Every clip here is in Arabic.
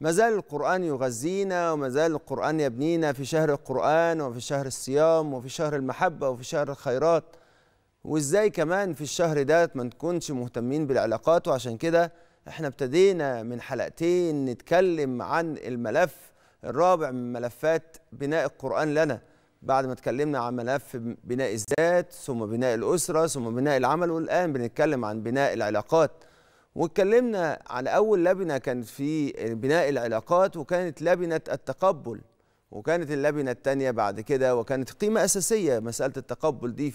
ما زال القرآن يغذينا وما زال القرآن يبنينا في شهر القرآن وفي شهر الصيام وفي شهر المحبة وفي شهر الخيرات وإزاي كمان في الشهر ده ما نكونش مهتمين بالعلاقات وعشان كده احنا ابتدينا من حلقتين نتكلم عن الملف الرابع من ملفات بناء القرآن لنا بعد ما اتكلمنا عن ملف بناء الذات ثم بناء الأسرة ثم بناء العمل والآن بنتكلم عن بناء العلاقات واتكلمنا على أول لبنة كان في بناء العلاقات وكانت لبنة التقبل وكانت اللبنة الثانية بعد كده وكانت قيمة أساسية مسألة التقبل دي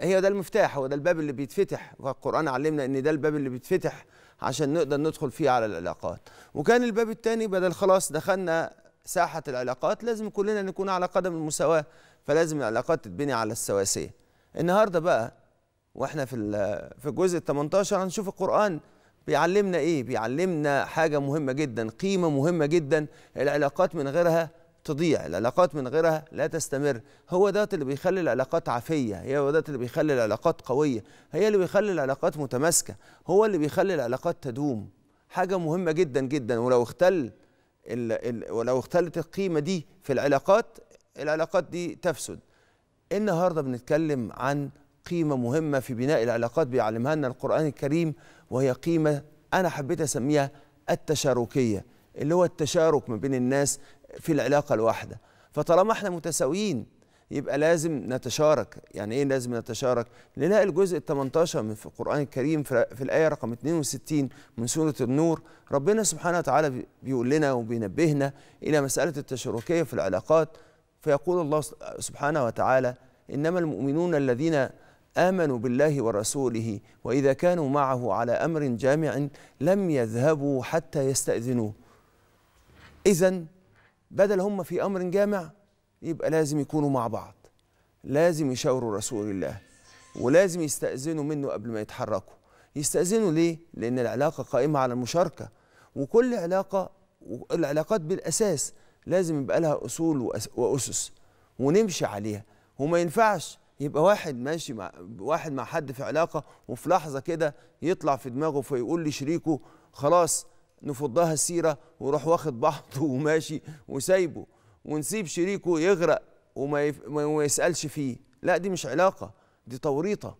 هي ده المفتاح هو ده الباب اللي بيتفتح والقرآن علمنا إن ده الباب اللي بيتفتح عشان نقدر ندخل فيه على العلاقات وكان الباب الثاني بدل خلاص دخلنا ساحة العلاقات لازم كلنا نكون على قدم المساواة فلازم العلاقات تتبني على السواسية النهاردة بقى واحنا في في الجزء ال 18 هنشوف القرآن بيعلمنا ايه بيعلمنا حاجه مهمه جدا قيمه مهمه جدا العلاقات من غيرها تضيع العلاقات من غيرها لا تستمر هو ده اللي بيخلي العلاقات عافية هو ده اللي بيخلي العلاقات قوية هي اللي بيخلي العلاقات متماسكة هو اللي بيخلي العلاقات تدوم حاجة مهمة جدا جدا ولو اختل ال ال ولو اختلت القيمة دي في العلاقات العلاقات دي تفسد النهاردة بنتكلم عن قيمة مهمة في بناء العلاقات بيعلمها لنا القرآن الكريم وهي قيمة أنا حبيت أسميها التشاركية اللي هو التشارك ما بين الناس في العلاقة الواحدة فطالما احنا متساويين يبقى لازم نتشارك يعني ايه لازم نتشارك نلاقي الجزء ال 18 من في القرآن الكريم في الآية رقم 62 من سورة النور ربنا سبحانه وتعالى بيقول لنا وبينبهنا إلى مسألة التشاركية في العلاقات فيقول الله سبحانه وتعالى إنما المؤمنون الذين آمنوا بالله ورسوله وإذا كانوا معه على أمر جامع لم يذهبوا حتى يستأذنوه إذا بدل هم في أمر جامع يبقى لازم يكونوا مع بعض لازم يشاوروا رسول الله ولازم يستأذنوا منه قبل ما يتحركوا يستأذنوا ليه؟ لأن العلاقة قائمة على المشاركة وكل علاقة العلاقات بالأساس لازم يبقى لها أصول وأسس ونمشي عليها وما ينفعش يبقى واحد ماشي مع واحد مع حد في علاقه وفي لحظه كده يطلع في دماغه فيقول لشريكه خلاص نفضها السيره وروح واخد بعضه وماشي وسايبه ونسيب شريكه يغرق وما, يف... يسالش فيه لا دي مش علاقه دي توريطه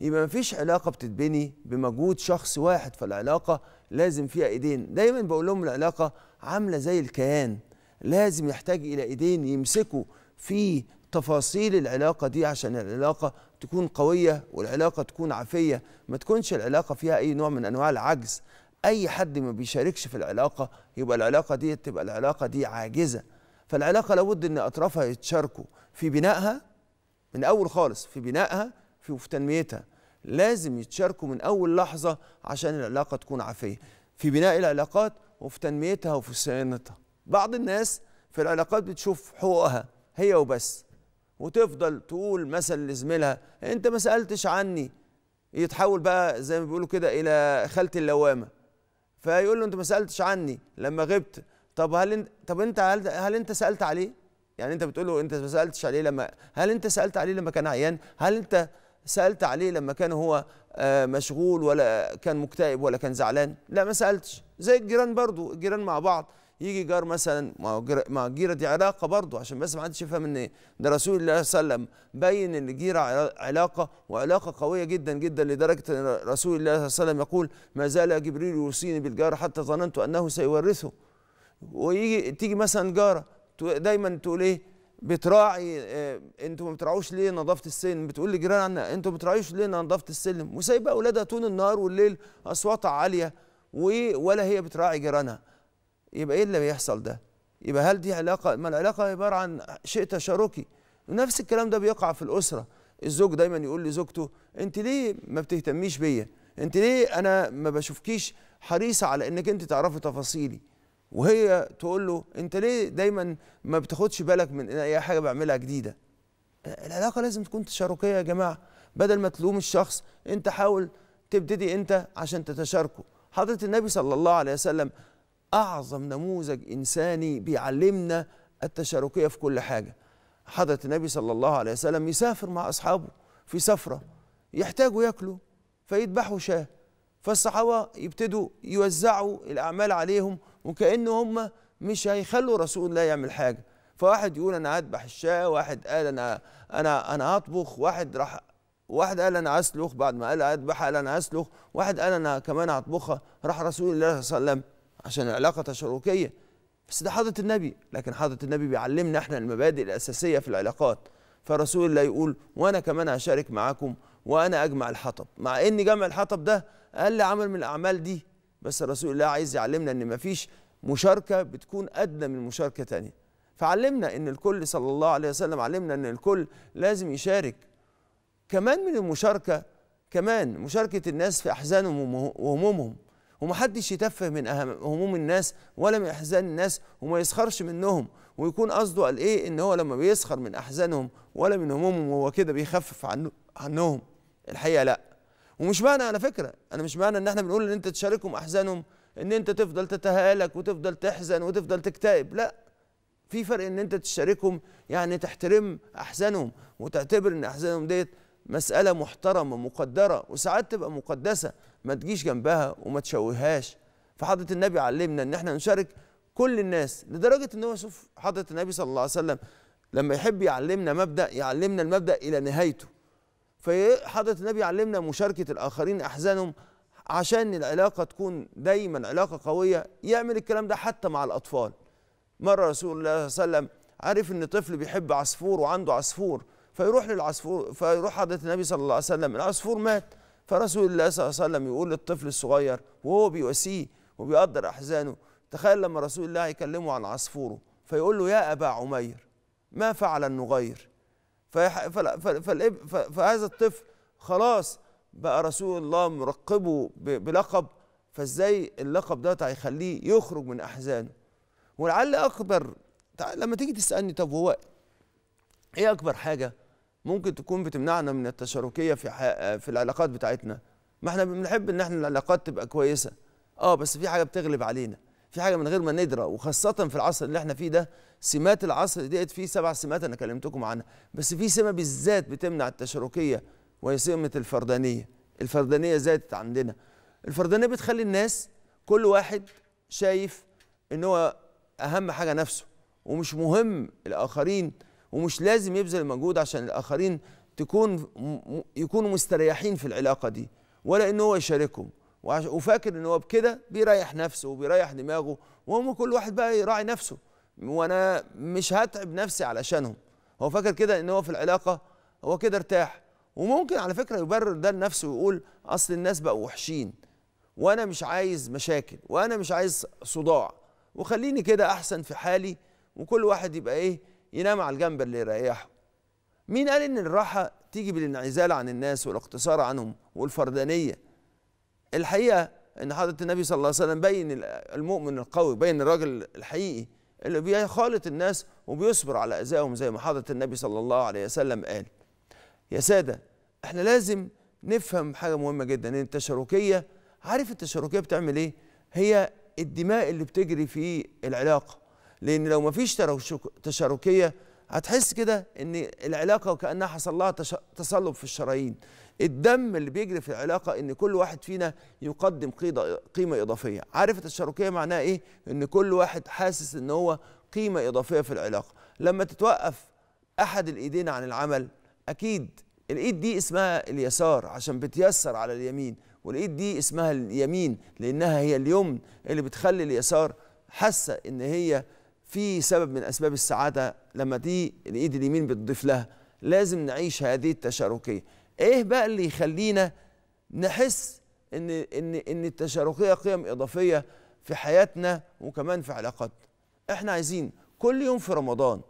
يبقى ما فيش علاقه بتتبني بمجهود شخص واحد فالعلاقه لازم فيها ايدين دايما بقول لهم العلاقه عامله زي الكيان لازم يحتاج الى ايدين يمسكوا في تفاصيل العلاقة دي عشان العلاقة تكون قوية والعلاقة تكون عافية ما تكونش العلاقة فيها أي نوع من أنواع العجز أي حد ما بيشاركش في العلاقة يبقى العلاقة دي تبقى العلاقة دي عاجزة فالعلاقة لابد أن أطرافها يتشاركوا في بنائها من أول خالص في بنائها وفي تنميتها لازم يتشاركوا من أول لحظة عشان العلاقة تكون عافية في بناء العلاقات وفي تنميتها وفي صيانتها بعض الناس في العلاقات بتشوف حقوقها هي وبس وتفضل تقول مثل لزميلها انت ما سالتش عني يتحول بقى زي ما بيقولوا كده الى خاله اللوامه فيقول له انت ما سالتش عني لما غبت طب هل انت طب انت هل, هل انت سالت عليه يعني انت بتقول له انت ما سالتش عليه لما هل انت سالت عليه لما كان عيان هل انت سالت عليه لما كان هو آه، مشغول ولا كان مكتئب ولا كان زعلان لا ما سالتش زي الجيران برضو الجيران مع بعض يجي جار مثلا ما الجيره دي علاقه برضه عشان بس ما حدش يفهم ان ده رسول الله صلى الله عليه وسلم بين ان الجيره علاقه وعلاقه قويه جدا جدا لدرجه ان رسول الله صلى الله عليه وسلم يقول ما زال جبريل يوصيني بالجار حتى ظننت انه سيورثه ويجي تيجي مثلا جاره دايما تقول ايه بتراعي اه انتوا ما بتراعوش ليه نظافه السلم بتقول لجيران عنا انتوا ما بتراعوش ليه نظافه السلم وسايبه اولادها طول النهار والليل اصواتها عاليه ولا هي بتراعي جيرانها يبقى ايه اللي بيحصل ده يبقى هل دي علاقه ما العلاقه عباره عن شيء تشاركي نفس الكلام ده بيقع في الاسره الزوج دايما يقول لزوجته انت ليه ما بتهتميش بيا انت ليه انا ما بشوفكيش حريصه على انك انت تعرفي تفاصيلي وهي تقول له انت ليه دايما ما بتاخدش بالك من اي حاجه بعملها جديده العلاقه لازم تكون تشاركيه يا جماعه بدل ما تلوم الشخص انت حاول تبتدي انت عشان تتشاركه حضره النبي صلى الله عليه وسلم أعظم نموذج إنساني بيعلمنا التشاركية في كل حاجة حضرة النبي صلى الله عليه وسلم يسافر مع أصحابه في سفرة يحتاجوا ياكلوا فيذبحوا شاه فالصحابة يبتدوا يوزعوا الأعمال عليهم وكأن هم مش هيخلوا رسول الله يعمل حاجة فواحد يقول أنا هذبح الشاه واحد قال أنا أنا أنا هطبخ واحد راح واحد قال أنا أسلخ بعد ما قال أذبح قال أنا أسلخ واحد قال أنا كمان هطبخها راح رسول الله صلى الله عليه وسلم عشان العلاقه تشاركيه بس ده حضره النبي لكن حضره النبي بيعلمنا احنا المبادئ الاساسيه في العلاقات فرسول الله يقول وانا كمان هشارك معاكم وانا اجمع الحطب مع ان جمع الحطب ده اقل عمل من الاعمال دي بس رسول الله عايز يعلمنا ان مفيش مشاركه بتكون ادنى من مشاركه تانية فعلمنا ان الكل صلى الله عليه وسلم علمنا ان الكل لازم يشارك كمان من المشاركه كمان مشاركه الناس في احزانهم وهمومهم ومحدش يتفه من هموم الناس ولا من احزان الناس وما يسخرش منهم ويكون قصده قال ايه ان هو لما بيسخر من احزانهم ولا من همومهم هو كده بيخفف عنه عنهم الحقيقه لا ومش معنى على فكره انا مش معنى ان احنا بنقول ان انت تشاركهم احزانهم ان انت تفضل تتهالك وتفضل تحزن وتفضل تكتئب لا في فرق ان انت تشاركهم يعني تحترم احزانهم وتعتبر ان احزانهم ديت مسألة محترمة مقدرة وساعات تبقى مقدسة ما تجيش جنبها وما تشوهاش فحضرة النبي علمنا إن إحنا نشارك كل الناس لدرجة إن هو شوف حضرة النبي صلى الله عليه وسلم لما يحب يعلمنا مبدأ يعلمنا المبدأ إلى نهايته فحضرة النبي علمنا مشاركة الآخرين أحزانهم عشان العلاقة تكون دايما علاقة قوية يعمل الكلام ده حتى مع الأطفال مرة رسول الله صلى الله عليه وسلم عارف إن طفل بيحب عصفور وعنده عصفور فيروح للعصفور فيروح حضرة النبي صلى الله عليه وسلم العصفور مات فرسول الله صلى الله عليه وسلم يقول للطفل الصغير وهو بيواسيه وبيقدر أحزانه تخيل لما رسول الله يكلمه عن عصفوره فيقول له يا أبا عمير ما فعل النغير فهذا الطفل خلاص بقى رسول الله مرقبه بلقب فازاي اللقب ده هيخليه يخرج من احزانه ولعل اكبر لما تيجي تسالني طب هو ايه اكبر حاجه ممكن تكون بتمنعنا من التشاركيه في في العلاقات بتاعتنا ما احنا بنحب ان احنا العلاقات تبقى كويسه اه بس في حاجه بتغلب علينا في حاجه من غير ما ندرى وخاصه في العصر اللي احنا فيه ده سمات العصر ديت فيه سبع سمات انا كلمتكم عنها بس في سمه بالذات بتمنع التشاركيه وهي سمه الفردانيه الفردانيه زادت عندنا الفردانيه بتخلي الناس كل واحد شايف ان هو اهم حاجه نفسه ومش مهم الاخرين ومش لازم يبذل مجهود عشان الاخرين تكون يكونوا مستريحين في العلاقه دي ولا ان هو يشاركهم وفاكر ان هو بكده بيريح نفسه وبيريح دماغه وهم كل واحد بقى يراعي نفسه وانا مش هتعب نفسي علشانهم هو فاكر كده ان هو في العلاقه هو كده ارتاح وممكن على فكره يبرر ده لنفسه ويقول اصل الناس بقوا وحشين وانا مش عايز مشاكل وانا مش عايز صداع وخليني كده احسن في حالي وكل واحد يبقى ايه ينام على الجنب اللي يريحه مين قال ان الراحه تيجي بالانعزال عن الناس والاقتصار عنهم والفردانيه الحقيقه ان حضره النبي صلى الله عليه وسلم بين المؤمن القوي بين الراجل الحقيقي اللي بيخالط الناس وبيصبر على اذائهم زي ما حضره النبي صلى الله عليه وسلم قال يا ساده احنا لازم نفهم حاجه مهمه جدا ان التشاركيه عارف التشاركيه بتعمل ايه هي الدماء اللي بتجري في العلاقه لان لو ما فيش تشاركيه هتحس كده ان العلاقه وكانها حصل لها تصلب في الشرايين الدم اللي بيجري في العلاقه ان كل واحد فينا يقدم قيمه اضافيه عارف التشاركيه معناها ايه ان كل واحد حاسس ان هو قيمه اضافيه في العلاقه لما تتوقف احد الايدين عن العمل اكيد الايد دي اسمها اليسار عشان بتيسر على اليمين والايد دي اسمها اليمين لانها هي اليمن اللي بتخلي اليسار حاسه ان هي في سبب من اسباب السعاده لما دي الايد اليمين بتضيف لها لازم نعيش هذه التشاركيه ايه بقى اللي يخلينا نحس ان ان ان التشاركيه قيم اضافيه في حياتنا وكمان في علاقاتنا احنا عايزين كل يوم في رمضان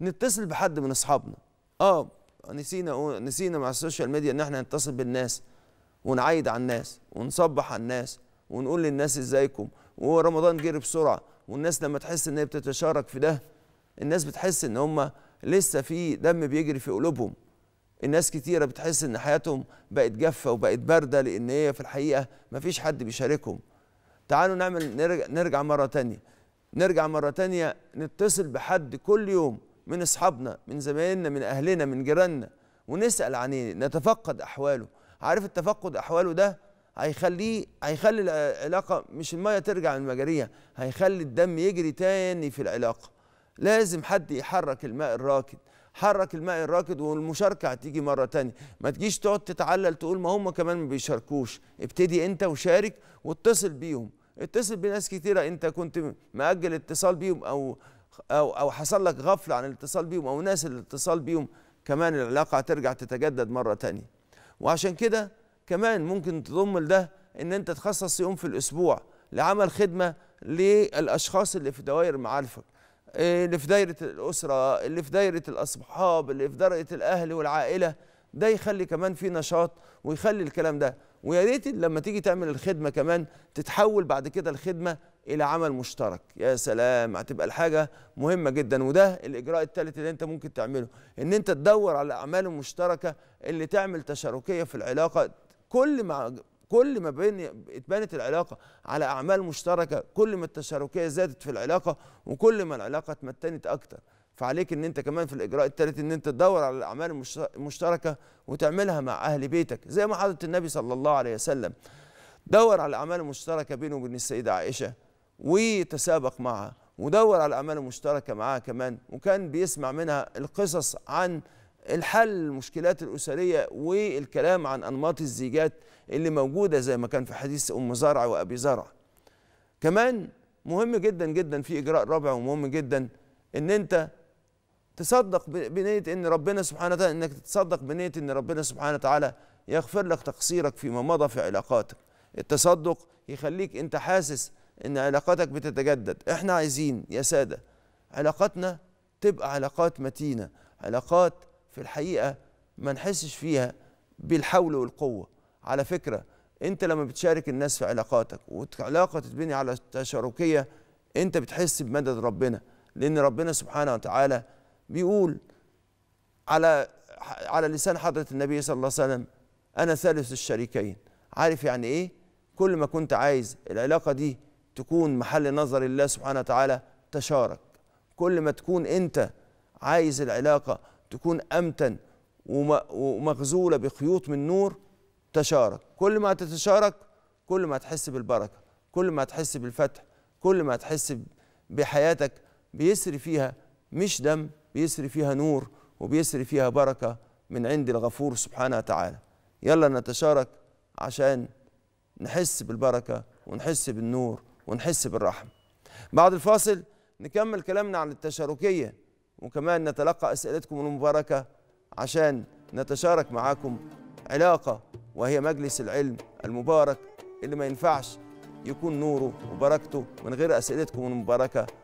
نتصل بحد من اصحابنا اه نسينا نسينا مع السوشيال ميديا ان احنا نتصل بالناس ونعيد على الناس ونصبح على الناس ونقول للناس ازيكم ورمضان جري بسرعه والناس لما تحس ان هي بتتشارك في ده الناس بتحس ان هم لسه في دم بيجري في قلوبهم الناس كتيرة بتحس ان حياتهم بقت جافة وبقت باردة لان هي في الحقيقة مفيش حد بيشاركهم تعالوا نعمل نرجع, نرجع مرة تانية نرجع مرة تانية نتصل بحد كل يوم من اصحابنا من زمايلنا من اهلنا من جيراننا ونسأل عنه إيه؟ نتفقد احواله عارف التفقد احواله ده هيخليه هيخلي العلاقه مش الميه ترجع من مجاريها هيخلي الدم يجري تاني في العلاقه لازم حد يحرك الماء الراكد حرك الماء الراكد والمشاركه هتيجي مره تانية ما تجيش تقعد تتعلل تقول ما هم كمان ما بيشاركوش ابتدي انت وشارك واتصل بيهم اتصل بناس كتيره انت كنت مأجل اتصال بيهم او او او حصل لك غفله عن الاتصال بيهم او ناس الاتصال بيهم كمان العلاقه هترجع تتجدد مره تانية وعشان كده كمان ممكن تضم لده ان انت تخصص يوم في الاسبوع لعمل خدمه للاشخاص اللي في دوائر معارفك إيه، اللي في دايره الاسره اللي في دايره الاصحاب اللي في دايره الاهل والعائله ده يخلي كمان في نشاط ويخلي الكلام ده ويا ريت لما تيجي تعمل الخدمه كمان تتحول بعد كده الخدمه الى عمل مشترك يا سلام هتبقى الحاجه مهمه جدا وده الاجراء الثالث اللي انت ممكن تعمله ان انت تدور على الاعمال المشتركه اللي تعمل تشاركيه في العلاقه كل ما كل ما بين اتبنت العلاقه على اعمال مشتركه كل ما التشاركيه زادت في العلاقه وكل ما العلاقه اتمتنت اكتر فعليك ان انت كمان في الاجراء الثالث ان انت تدور على الاعمال المشتركه وتعملها مع اهل بيتك زي ما حضره النبي صلى الله عليه وسلم دور على الاعمال المشتركه بينه وبين السيده عائشه وتسابق معها ودور على الاعمال المشتركه معاها كمان وكان بيسمع منها القصص عن الحل المشكلات الأسرية والكلام عن أنماط الزيجات اللي موجودة زي ما كان في حديث أم زرع وأبي زرع كمان مهم جدا جدا في إجراء رابع ومهم جدا إن أنت تصدق بنية إن ربنا سبحانه وتعالى إنك تتصدق بنية إن ربنا سبحانه وتعالى يغفر لك تقصيرك فيما مضى في علاقاتك التصدق يخليك أنت حاسس إن علاقاتك بتتجدد إحنا عايزين يا سادة علاقاتنا تبقى علاقات متينة علاقات في الحقيقه ما نحسش فيها بالحول والقوه على فكره انت لما بتشارك الناس في علاقاتك وعلاقه تتبني على تشاركيه انت بتحس بمدد ربنا لان ربنا سبحانه وتعالى بيقول على على لسان حضره النبي صلى الله عليه وسلم انا ثالث الشريكين عارف يعني ايه كل ما كنت عايز العلاقه دي تكون محل نظر الله سبحانه وتعالى تشارك كل ما تكون انت عايز العلاقه تكون أمتن ومغزولة بخيوط من نور تشارك كل ما تتشارك كل ما تحس بالبركة كل ما تحس بالفتح كل ما تحس بحياتك بيسري فيها مش دم بيسري فيها نور وبيسري فيها بركة من عند الغفور سبحانه وتعالى يلا نتشارك عشان نحس بالبركة ونحس بالنور ونحس بالرحمة بعد الفاصل نكمل كلامنا عن التشاركيه وكمان نتلقى أسئلتكم المباركة عشان نتشارك معاكم علاقة وهي مجلس العلم المبارك اللي ما ينفعش يكون نوره وبركته من غير أسئلتكم المباركة